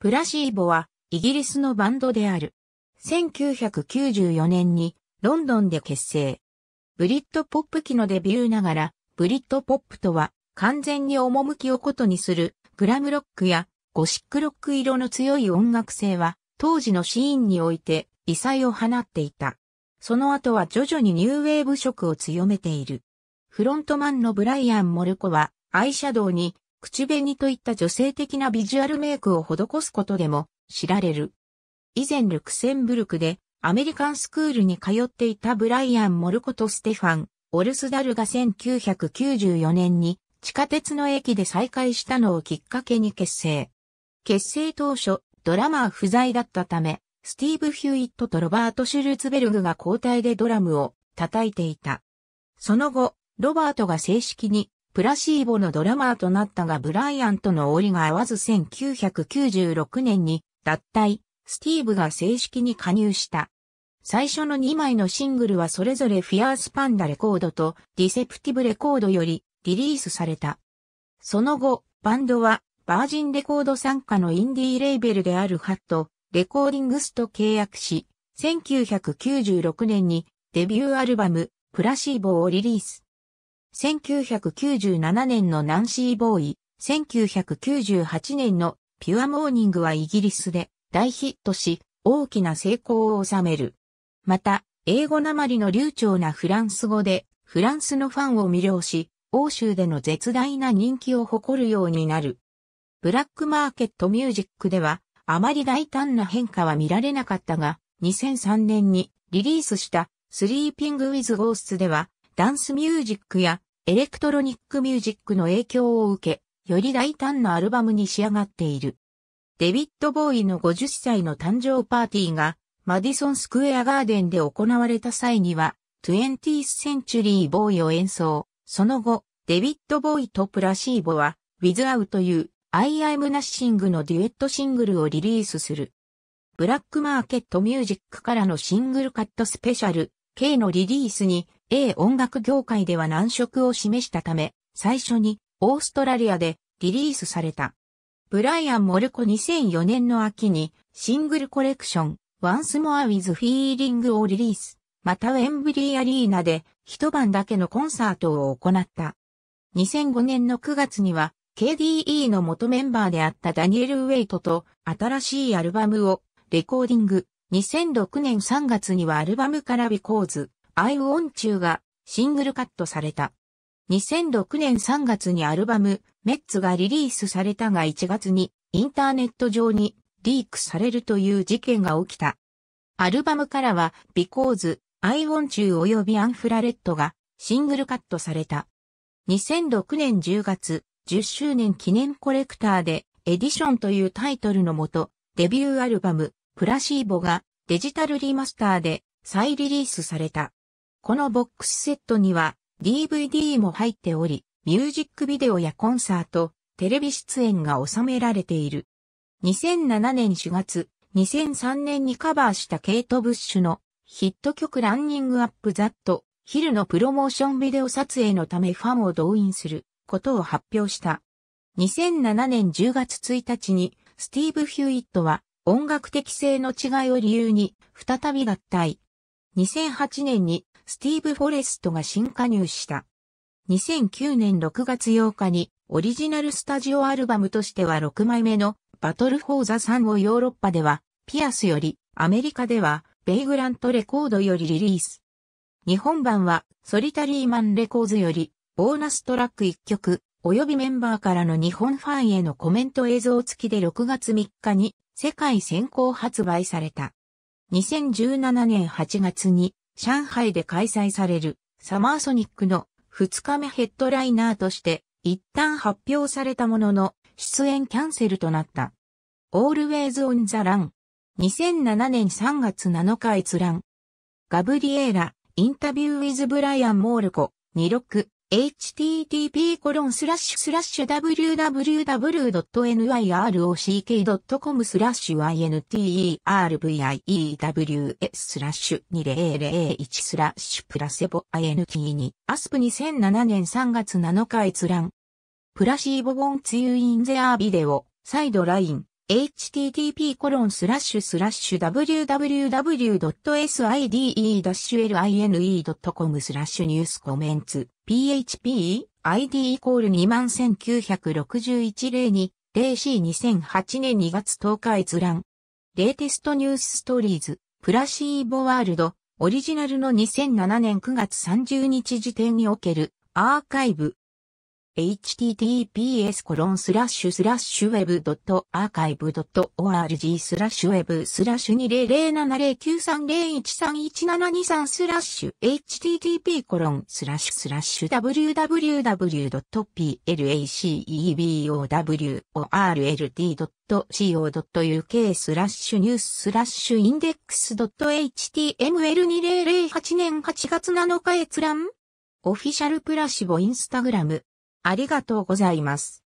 プラシーボはイギリスのバンドである。1994年にロンドンで結成。ブリッドポップ期のデビューながら、ブリッドポップとは完全に趣をことにするグラムロックやゴシックロック色の強い音楽性は当時のシーンにおいて異彩を放っていた。その後は徐々にニューウェーブ色を強めている。フロントマンのブライアン・モルコはアイシャドウに口紅といった女性的なビジュアルメイクを施すことでも知られる。以前ルクセンブルクでアメリカンスクールに通っていたブライアン・モルコとステファン・オルスダルが1994年に地下鉄の駅で再会したのをきっかけに結成。結成当初、ドラマー不在だったため、スティーブ・ヒューイットとロバート・シュルツベルグが交代でドラムを叩いていた。その後、ロバートが正式にプラシーボのドラマーとなったがブライアンとの折が合わず1996年に脱退、スティーブが正式に加入した。最初の2枚のシングルはそれぞれフィアースパンダレコードとディセプティブレコードよりリリースされた。その後、バンドはバージンレコード傘下のインディーレーベルであるハット、レコーディングスと契約し、1996年にデビューアルバム、プラシーボをリリース。1997年のナンシー・ボーイ、1998年のピュアモーニングはイギリスで大ヒットし、大きな成功を収める。また、英語なまりの流暢なフランス語で、フランスのファンを魅了し、欧州での絶大な人気を誇るようになる。ブラックマーケットミュージックでは、あまり大胆な変化は見られなかったが、2003年にリリースしたスリーピングウィズゴーストでは、ダンスミュージックやエレクトロニックミュージックの影響を受け、より大胆なアルバムに仕上がっている。デビッド・ボーイの50歳の誕生パーティーが、マディソン・スクエア・ガーデンで行われた際には、20th Century ボーイを演奏。その後、デビッド・ボーイとプラシーボは、With Out という I am Nothing のデュエットシングルをリリースする。ブラックマーケットミュージックからのシングルカットスペシャル K のリリースに A 音楽業界では難色を示したため、最初にオーストラリアでリリースされた。ブライアン・モルコ2004年の秋にシングルコレクション Once More With Feeling をリリース。またウェンブリーアリーナで一晩だけのコンサートを行った。2005年の9月には KDE の元メンバーであったダニエル・ウェイトと新しいアルバムをレコーディング。2006年3月にはアルバムからビコーズ I Want You がシングルカットされた。2006年3月にアルバム、メッツがリリースされたが1月にインターネット上にリークされるという事件が起きた。アルバムからは、Because, I Want You 及びアンフラレットがシングルカットされた。2006年10月、10周年記念コレクターで、エディションというタイトルのもと、デビューアルバム、プラシーボがデジタルリマスターで再リリースされた。このボックスセットには DVD も入っており、ミュージックビデオやコンサート、テレビ出演が収められている。2007年4月、2003年にカバーしたケイト・ブッシュのヒット曲ランニングアップ・ザット、ヒルのプロモーションビデオ撮影のためファンを動員することを発表した。2007年10月1日にスティーブ・ヒューイットは音楽的性の違いを理由に再び合体。2008年にスティーブ・フォレストが新加入した。2009年6月8日にオリジナルスタジオアルバムとしては6枚目のバトル・フォー・ザ・サンをヨーロッパではピアスよりアメリカではベイグラントレコードよりリリース。日本版はソリタリーマンレコーズよりボーナストラック1曲及びメンバーからの日本ファンへのコメント映像付きで6月3日に世界先行発売された。2017年8月に上海で開催されるサマーソニックの2日目ヘッドライナーとして一旦発表されたものの出演キャンセルとなった。Always on the Run 2007年3月7日閲覧ガブリエーラインタビューウィズブライアン・モールコ26 http://www.nyrock.com スラッシュ interviews スラッシュ2001スラッシュプラセボ int2 アスプ2007年3月7日閲覧プラシーボボンツユインゼアービデオサイドライン http コロンスラッシュスラッシュ www.sidE-line.com スラッシュニュースコメンツ PHP ID イコール21961-02 0C2008 年2月10日閲覧。レイテストニュースストーリーズ、プラシーボワールド、オリジナルの2007年9月30日時点におけるアーカイブ、https コロンスラッシュスラッシュウェブドットアーカイブドット org スラッシュウェブスラッシュ20070930131723スラッシュ http コロンスラッシュスラッシュ www.placeboworld.co.uk スラッシュニューススラッシュインデックス .html2008 年8月7日閲覧オフィシャルプラシボインスタグラムありがとうございます。